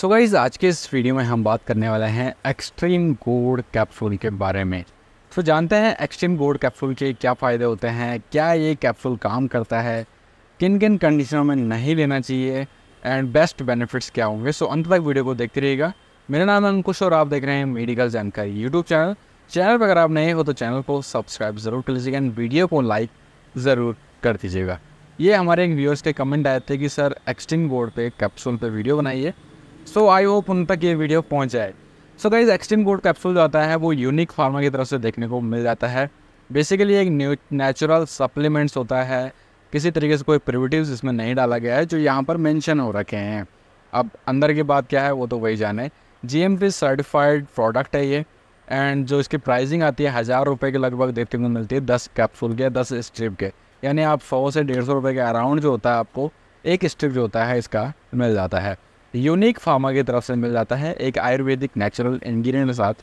सो so guys आज के इस वीडियो में हम बात करने वाले हैं एक्सट्रीम गोल्ड कैप्सूल के बारे में तो so जानते हैं एक्सट्रीम गोल्ड कैप्सूल के क्या फ़ायदे होते हैं क्या ये कैप्सूल काम करता है किन किन कंडीशनों में नहीं लेना चाहिए एंड बेस्ट बेनिफिट्स क्या होंगे सो so अंत तक वीडियो को देखते रहिएगा मेरा नाम अंकुश और आप देख रहे हैं मेडिकल जानकारी यूट्यूब चैनल चैनल पर अगर आप नए हो तो चैनल को सब्सक्राइब ज़रूर कर लीजिएगा एंड वीडियो को लाइक ज़रूर कर दीजिएगा ये हमारे एक व्यूअर्स के कमेंट आए थे कि सर एक्सट्रीम बोर्ड पे कैप्सूल पे वीडियो बनाइए सो आई होप उन तक ये वीडियो पहुँच जाए so guys extreme gold capsule जो आता है वो यूनिक फार्मा की तरफ से देखने को मिल जाता है बेसिकली एक नेचुरल सप्लीमेंट्स होता है किसी तरीके से कोई प्रिविटिव इसमें नहीं डाला गया है जो यहाँ पर मैंशन हो रखे हैं अब अंदर की बात क्या है वो तो वही जाने G M P certified product है ये एंड जो इसकी प्राइसिंग आती है हज़ार रुपये के लगभग देखने को मिलती है दस कैप्सूल के दस स्ट्रिप के यानी आप सौ से डेढ़ सौ रुपये के अराउंड जो होता है आपको एक स्ट्रिप जो होता है इसका मिल जाता है यूनिक फार्मा की तरफ से मिल जाता है एक आयुर्वेदिक नेचुरल इन्ग्रीडियंट के साथ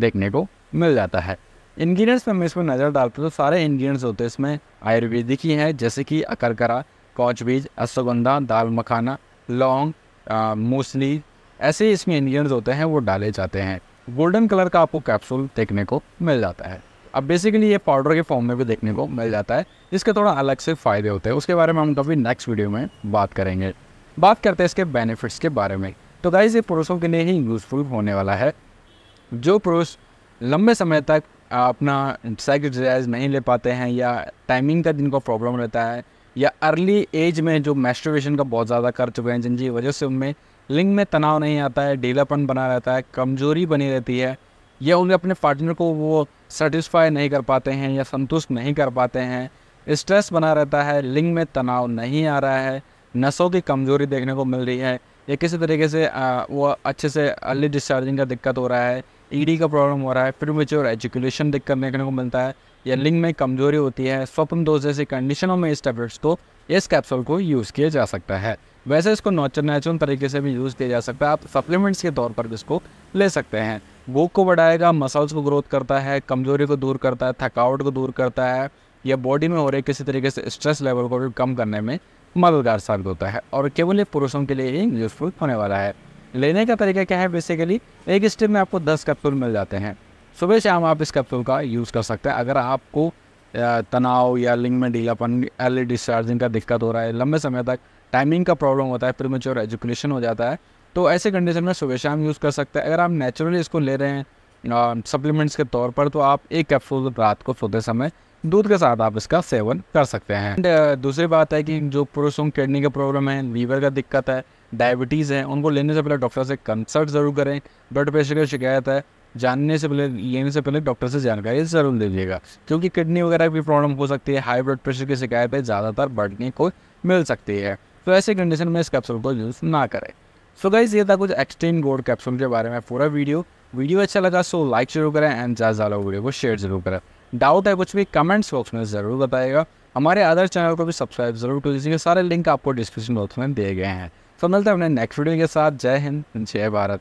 देखने को मिल जाता है इन्ग्रीडियंट्स में हम इसमें नज़र डालते तो सारे इन्ग्रीडियंट्स होते हैं इसमें आयुर्वेदिक ही हैं जैसे कि अकरकरा कौच बीज अश्वगंधा दाल मखाना लौंग मूसली ऐसे इसमें इन्ग्रीडियंट्स होते हैं वो डाले जाते हैं गोल्डन कलर का आपको कैप्सूल देखने को मिल जाता है अब बेसिकली ये पाउडर के फॉर्म में भी देखने को मिल जाता है इसके थोड़ा अलग से फ़ायदे होते हैं उसके बारे में हम कभी नेक्स्ट वीडियो में बात करेंगे बात करते हैं इसके बेनिफिट्स के बारे में तो गाइज ये पुरुषों के लिए ही यूज़फुल होने वाला है जो पुरुष लंबे समय तक अपना सेक्स डिजाइज नहीं ले पाते हैं या टाइमिंग का जिनको प्रॉब्लम रहता है या अर्ली एज में जो मेस्ट्रोवेशन का बहुत ज़्यादा कर चुके हैं जिनकी वजह से उनमें लिंग में तनाव नहीं आता है ढीलापन बना रहता है कमजोरी बनी रहती है या उन्हें अपने पार्टनर को वो सेटिस्फाई नहीं कर पाते हैं या संतुष्ट नहीं कर पाते हैं स्ट्रेस बना रहता है लिंग में तनाव नहीं आ रहा है नसों की कमज़ोरी देखने को मिल रही है या किसी तरीके से आ, वो अच्छे से अर्ली डिस्चार्जिंग का दिक्कत हो रहा है ईडी e का प्रॉब्लम हो रहा है फिर मेच्योर एजुकेशन दिक्कत देखने को मिलता है या लिंग में कमजोरी होती है स्वप्न दोष जैसी कंडीशनों में इस टैबलेट्स को इस कैप्सूल को यूज़ किया जा सकता है वैसे इसको नॉचर नेचुरल तरीके से भी यूज़ किया जा सकता है आप सप्लीमेंट्स के तौर पर इसको ले सकते हैं भूख को बढ़ाएगा मसल्स को ग्रोथ करता है कमजोरी को दूर करता है थकावट को दूर करता है या बॉडी में हो रहे किसी तरीके से स्ट्रेस लेवल को भी कम करने में मददगार साबित होता है और केवल ये पुरुषों के लिए ही यूज़फुल होने वाला है लेने का तरीका क्या है बेसिकली एक स्टेप में आपको दस कैप्सूल मिल जाते हैं सुबह शाम आप इस कैप्सूल का यूज़ कर सकते हैं अगर आपको तनाव या लिंग में ढीलापन एल डिस्चार्जिंग का दिक्कत हो रहा है लंबे समय तक टाइमिंग का प्रॉब्लम होता है प्रीमेच्योर एजुकेशन हो जाता है तो ऐसे कंडीशन में सुबह शाम यूज़ कर सकते हैं अगर आप नेचुरली इसको ले रहे हैं सप्लीमेंट्स के तौर पर तो आप एक कैप्सूल रात को सोते समय दूध के साथ आप इसका सेवन कर सकते हैं एंड दूसरी बात है कि जो पुरुषों किडनी का प्रॉब्लम है लीवर का दिक्कत है डायबिटीज़ है उनको लेने से पहले डॉक्टर से कंसल्ट ज़रूर करें ब्लड प्रेशर की शिकायत है जानने से पहले लेने से पहले डॉक्टर से जानकारी ज़रूर दीजिएगा क्योंकि किडनी वगैरह की प्रॉब्लम हो सकती है हाई ब्लड प्रेशर की शिकायत है ज़्यादातर बढ़ने को मिल सकती है तो ऐसी कंडीशन में इस कैप्सूल को यूज़ ना करें सो so गाइज ये था कुछ एक्सटेन गोल्ड कैप्सूल के बारे में पूरा वीडियो वीडियो अच्छा लगा सो तो लाइक जरूर करें एंड ज़्यादा ज़्यादा वीडियो को शेयर जरूर करें डाउट है कुछ भी कमेंट्स बॉक्स में ज़रूर बताएगा हमारे अदर चैनल को भी सब्सक्राइब जरूर कर दीजिएगा सारे लिंक आपको डिस्क्रिप्शन बॉक्स में दिए गए हैं तो मिलते हैं अपने नेक्स्ट वीडियो के साथ जय हिंद जय भारत